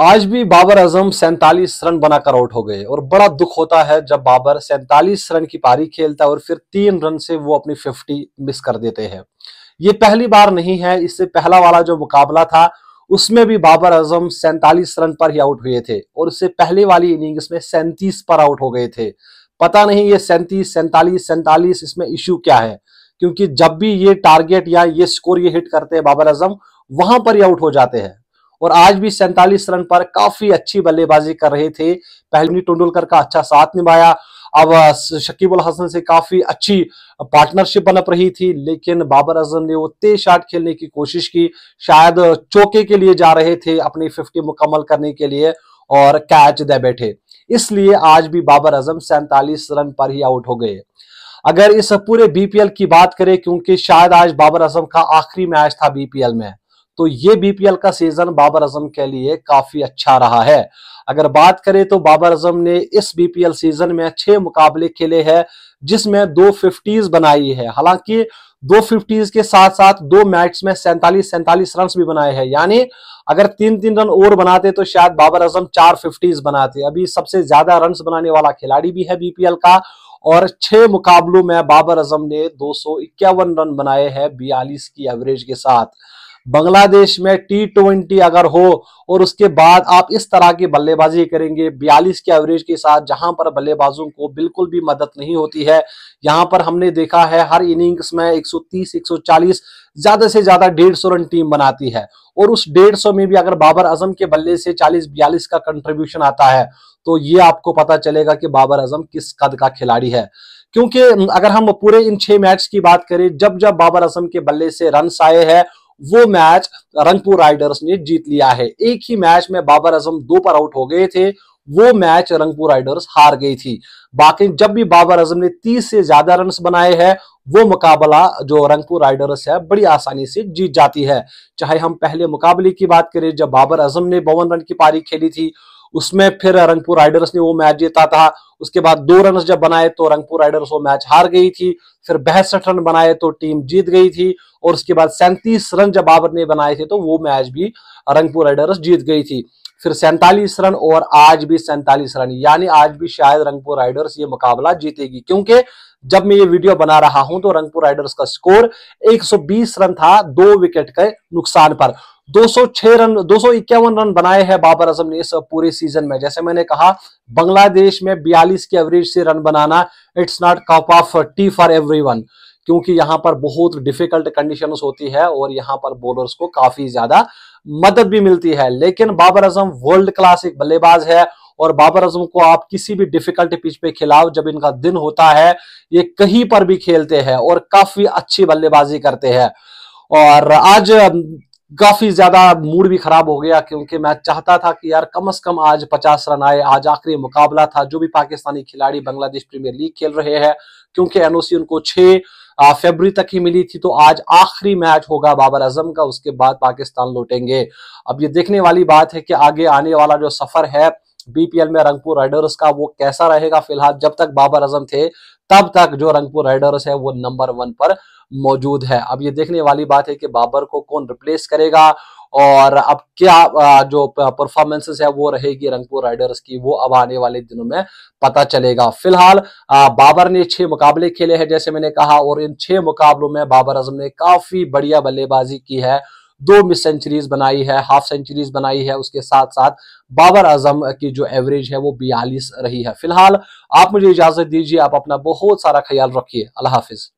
आज भी बाबर आजम सैंतालीस रन बनाकर आउट हो गए और बड़ा दुख होता है जब बाबर सैंतालीस रन की पारी खेलता है और फिर तीन रन से वो अपनी फिफ्टी मिस कर देते हैं ये पहली बार नहीं है इससे पहला वाला जो मुकाबला था उसमें भी बाबर आजम सैंतालीस रन पर ही आउट हुए थे और उससे पहले वाली इनिंग्स में सैंतीस पर आउट हो गए थे पता नहीं ये सैंतीस सैंतालीस सैंतालीस इसमें इश्यू क्या है क्योंकि जब भी ये टारगेट या ये स्कोर ये हिट करते हैं बाबर आजम वहां पर ही आउट हो जाते हैं और आज भी सैंतालीस रन पर काफी अच्छी बल्लेबाजी कर रहे थे पहले टेंडुलकर का अच्छा साथ निभाया अब शकीबुल हसन से काफी अच्छी पार्टनरशिप बनप रही थी लेकिन बाबर आजम ने वो तेज शॉट खेलने की कोशिश की शायद चौके के लिए जा रहे थे अपनी फिफ्टी मुकम्मल करने के लिए और कैच दे बैठे इसलिए आज भी बाबर आजम सैंतालीस रन पर ही आउट हो गए अगर इस पूरे बीपीएल की बात करें क्योंकि शायद आज बाबर आजम का आखिरी मैच था बीपीएल में तो ये बीपीएल का सीजन बाबर अजम के लिए काफी अच्छा रहा है अगर बात करें तो बाबर अजम ने इस बीपीएल सीजन में छह मुकाबले खेले हैं जिसमें दो फिफ्टीज बनाई है हालांकि दो फिफ्टीज के साथ साथ दो मैच में सैंतालीस सैंतालीस रन भी बनाए हैं यानी अगर तीन तीन रन और बनाते तो शायद बाबर आजम चार फिफ्टीज बनाते अभी सबसे ज्यादा रन बनाने वाला खिलाड़ी भी है बीपीएल का और छह मुकाबलों में बाबर आजम ने दो रन बनाए हैं बयालीस की एवरेज के साथ बांग्लादेश में टी ट्वेंटी अगर हो और उसके बाद आप इस तरह की बल्लेबाजी करेंगे बयालीस के एवरेज के साथ जहां पर बल्लेबाजों को बिल्कुल भी मदद नहीं होती है यहां पर हमने देखा है हर इनिंग्स में 130 140 ज्यादा से ज्यादा डेढ़ सौ रन टीम बनाती है और उस डेढ़ सौ में भी अगर बाबर आजम के बल्ले से 40 बयालीस का कंट्रीब्यूशन आता है तो ये आपको पता चलेगा कि बाबर आजम किस कद का खिलाड़ी है क्योंकि अगर हम पूरे इन छह मैच की बात करें जब जब बाबर आजम के बल्ले से रन आए हैं वो मैच रंगपुर राइडर्स ने जीत लिया है एक ही मैच में बाबर आजम दो पर आउट हो गए थे वो मैच रंगपुर राइडर्स हार गई थी बाकी जब भी बाबर आजम ने 30 से ज्यादा रन बनाए हैं वो मुकाबला जो रंगपुर राइडर्स है बड़ी आसानी से जीत जाती है चाहे हम पहले मुकाबले की बात करें जब बाबर आजम ने बावन रन की पारी खेली थी उसमें फिर रंगपुर राइडर्स ने वो मैच जीता था उसके बाद दो रन जब बनाए तो रंगपुर राइडर्स वो मैच हार गई थी फिर बहसठ रन बनाए तो टीम जीत गई थी और उसके बाद सैंतीस रन जब बाबर ने बनाए थे तो वो मैच भी रंगपुर राइडर्स जीत गई थी फिर सैंतालीस रन और आज भी सैंतालीस रन यानी आज भी शायद रंगपुर राइडर्स ये मुकाबला जीतेगी क्योंकि जब मैं ये वीडियो बना रहा हूं तो रंगपुर राइडर्स का स्कोर 120 रन था दो विकेट के नुकसान पर 206 रन दो रन बनाए हैं बाबर आजम ने इस पूरे सीजन में जैसे मैंने कहा बांग्लादेश में 42 के एवरेज से रन बनाना it's not cup of tea for everyone क्योंकि यहां पर बहुत डिफिकल्ट कंडीशंस होती है और यहाँ पर बॉलर्स को काफी ज्यादा मदद भी मिलती है लेकिन बाबर आजम वर्ल्ड क्लास एक बल्लेबाज है और बाबर आजम को आप किसी भी डिफिकल्ट पिच पे खिलाओ जब इनका दिन होता है ये कहीं पर भी खेलते हैं और काफी अच्छी बल्लेबाजी करते हैं और आज काफी ज्यादा मूड भी खराब हो गया क्योंकि मैं चाहता था कि यार कम से कम आज 50 रन आए आज आखिरी मुकाबला था जो भी पाकिस्तानी खिलाड़ी बांग्लादेश प्रीमियर लीग खेल रहे हैं क्योंकि एनओसी उनको छह फेबरी तक ही मिली थी तो आज आखिरी मैच होगा बाबर आजम का उसके बाद पाकिस्तान लौटेंगे अब ये देखने वाली बात है कि आगे आने वाला जो सफर है बीपीएल में रंगपुर राइडर्स का वो कैसा रहेगा फिलहाल जब तक बाबर आजम थे तब तक जो रंगपुर राइडर्स है वो नंबर वन पर मौजूद है अब ये देखने वाली बात है कि बाबर को कौन रिप्लेस करेगा और अब क्या जो परफॉर्मेंसेस है वो रहेगी रंगपुर राइडर्स की वो अब आने वाले दिनों में पता चलेगा फिलहाल बाबर ने छह मुकाबले खेले हैं जैसे मैंने कहा और इन छह मुकाबलों में बाबर आजम ने काफी बढ़िया बल्लेबाजी की है दो मिस सेंचुरीज बनाई है हाफ सेंचुरीज बनाई है उसके साथ साथ बाबर आजम की जो एवरेज है वो बयालीस रही है फिलहाल आप मुझे इजाजत दीजिए आप अपना बहुत सारा ख्याल रखिए अल्लाह हाफिज़